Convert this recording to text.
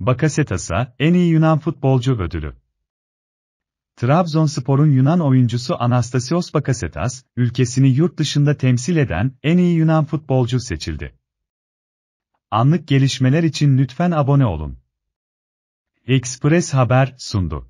Bakasetas'a en iyi Yunan futbolcu ödülü. Trabzonspor'un Yunan oyuncusu Anastasios Bakasetas, ülkesini yurt dışında temsil eden en iyi Yunan futbolcu seçildi. Anlık gelişmeler için lütfen abone olun. Express Haber sundu.